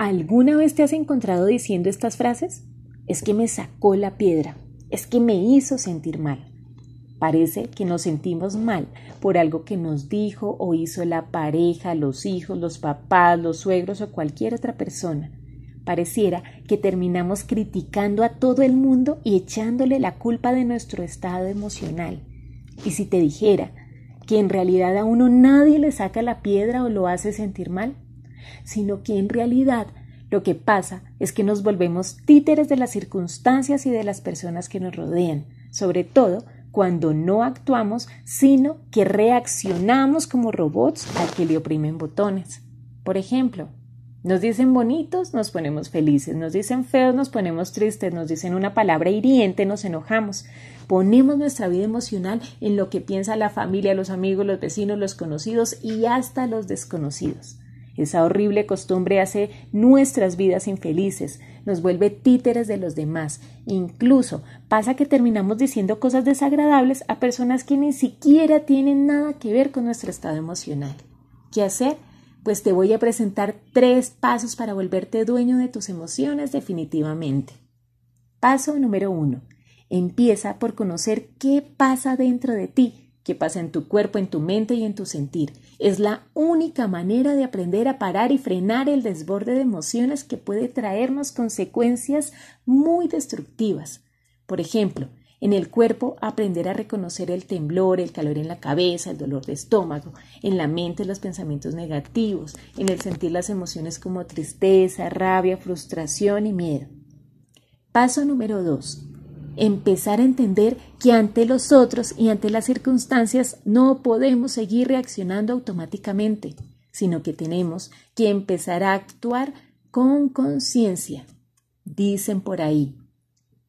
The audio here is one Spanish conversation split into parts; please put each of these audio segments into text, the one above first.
¿Alguna vez te has encontrado diciendo estas frases? Es que me sacó la piedra, es que me hizo sentir mal. Parece que nos sentimos mal por algo que nos dijo o hizo la pareja, los hijos, los papás, los suegros o cualquier otra persona. Pareciera que terminamos criticando a todo el mundo y echándole la culpa de nuestro estado emocional. Y si te dijera que en realidad a uno nadie le saca la piedra o lo hace sentir mal, sino que en realidad lo que pasa es que nos volvemos títeres de las circunstancias y de las personas que nos rodean, sobre todo cuando no actuamos, sino que reaccionamos como robots a que le oprimen botones. Por ejemplo, nos dicen bonitos, nos ponemos felices, nos dicen feos, nos ponemos tristes, nos dicen una palabra hiriente, nos enojamos. Ponemos nuestra vida emocional en lo que piensa la familia, los amigos, los vecinos, los conocidos y hasta los desconocidos. Esa horrible costumbre hace nuestras vidas infelices, nos vuelve títeres de los demás. Incluso pasa que terminamos diciendo cosas desagradables a personas que ni siquiera tienen nada que ver con nuestro estado emocional. ¿Qué hacer? Pues te voy a presentar tres pasos para volverte dueño de tus emociones definitivamente. Paso número uno. Empieza por conocer qué pasa dentro de ti que pasa en tu cuerpo, en tu mente y en tu sentir. Es la única manera de aprender a parar y frenar el desborde de emociones que puede traernos consecuencias muy destructivas. Por ejemplo, en el cuerpo aprender a reconocer el temblor, el calor en la cabeza, el dolor de estómago, en la mente los pensamientos negativos, en el sentir las emociones como tristeza, rabia, frustración y miedo. Paso número 2 empezar a entender que ante los otros y ante las circunstancias no podemos seguir reaccionando automáticamente, sino que tenemos que empezar a actuar con conciencia. Dicen por ahí,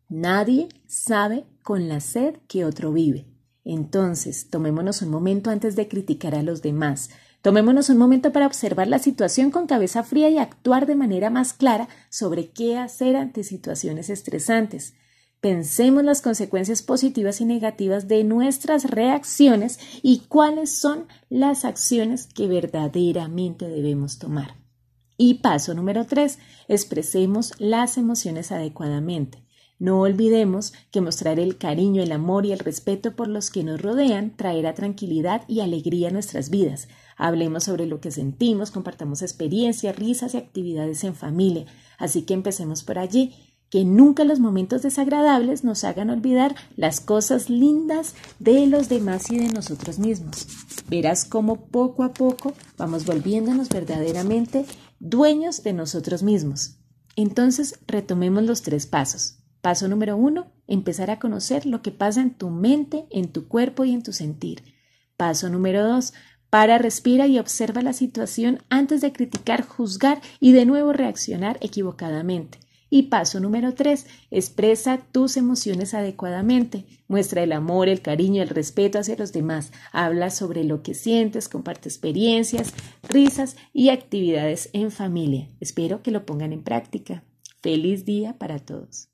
nadie sabe con la sed que otro vive. Entonces, tomémonos un momento antes de criticar a los demás. Tomémonos un momento para observar la situación con cabeza fría y actuar de manera más clara sobre qué hacer ante situaciones estresantes. Pensemos las consecuencias positivas y negativas de nuestras reacciones y cuáles son las acciones que verdaderamente debemos tomar. Y paso número tres, Expresemos las emociones adecuadamente. No olvidemos que mostrar el cariño, el amor y el respeto por los que nos rodean traerá tranquilidad y alegría a nuestras vidas. Hablemos sobre lo que sentimos, compartamos experiencias, risas y actividades en familia. Así que empecemos por allí que nunca los momentos desagradables nos hagan olvidar las cosas lindas de los demás y de nosotros mismos. Verás cómo poco a poco vamos volviéndonos verdaderamente dueños de nosotros mismos. Entonces retomemos los tres pasos. Paso número uno, empezar a conocer lo que pasa en tu mente, en tu cuerpo y en tu sentir. Paso número dos, para, respira y observa la situación antes de criticar, juzgar y de nuevo reaccionar equivocadamente. Y paso número tres, expresa tus emociones adecuadamente. Muestra el amor, el cariño, el respeto hacia los demás. Habla sobre lo que sientes, comparte experiencias, risas y actividades en familia. Espero que lo pongan en práctica. Feliz día para todos.